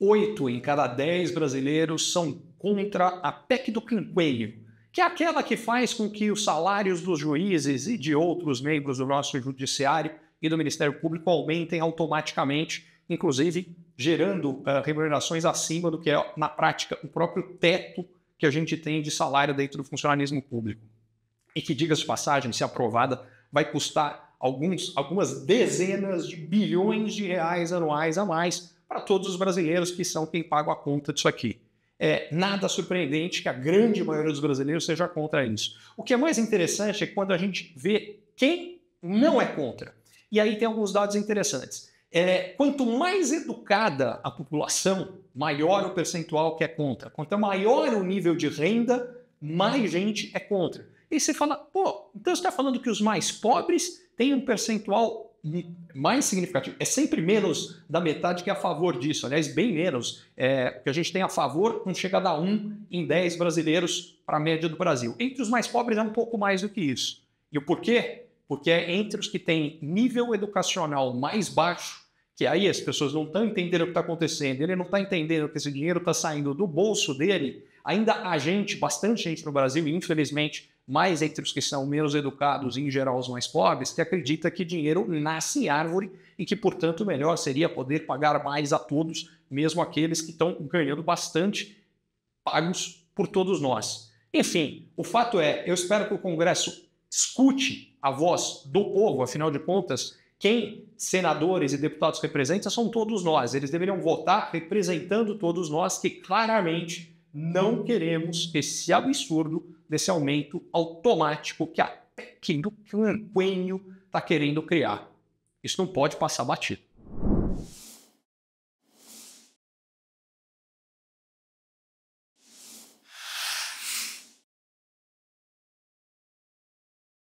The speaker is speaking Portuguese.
oito em cada dez brasileiros são contra a PEC do quinquênio, que é aquela que faz com que os salários dos juízes e de outros membros do nosso judiciário e do Ministério Público aumentem automaticamente, inclusive gerando uh, remunerações acima do que é, na prática, o próprio teto que a gente tem de salário dentro do funcionalismo público. E que, diga-se passagem, se aprovada, vai custar alguns, algumas dezenas de bilhões de reais anuais a mais para todos os brasileiros que são quem paga a conta disso aqui. É nada surpreendente que a grande maioria dos brasileiros seja contra isso. O que é mais interessante é quando a gente vê quem não é contra. E aí tem alguns dados interessantes. É, quanto mais educada a população, maior o percentual que é contra. Quanto maior o nível de renda, mais gente é contra. E você fala, pô, então você está falando que os mais pobres têm um percentual mais significativo. É sempre menos da metade que é a favor disso, aliás, bem menos. É, o que a gente tem a favor não chega a dar um em 10 brasileiros para a média do Brasil. Entre os mais pobres é um pouco mais do que isso. E o porquê? Porque é entre os que têm nível educacional mais baixo, que aí as pessoas não estão entendendo o que está acontecendo, ele não está entendendo que esse dinheiro está saindo do bolso dele Ainda há gente, bastante gente no Brasil, e infelizmente mais entre os que são menos educados e, em geral, os mais pobres, que acredita que dinheiro nasce em árvore e que, portanto, melhor seria poder pagar mais a todos, mesmo aqueles que estão ganhando bastante, pagos por todos nós. Enfim, o fato é, eu espero que o Congresso escute a voz do povo, afinal de contas, quem senadores e deputados representam são todos nós. Eles deveriam votar representando todos nós que claramente não queremos esse absurdo desse aumento automático que a quem do quinquênio está querendo criar. Isso não pode passar batido.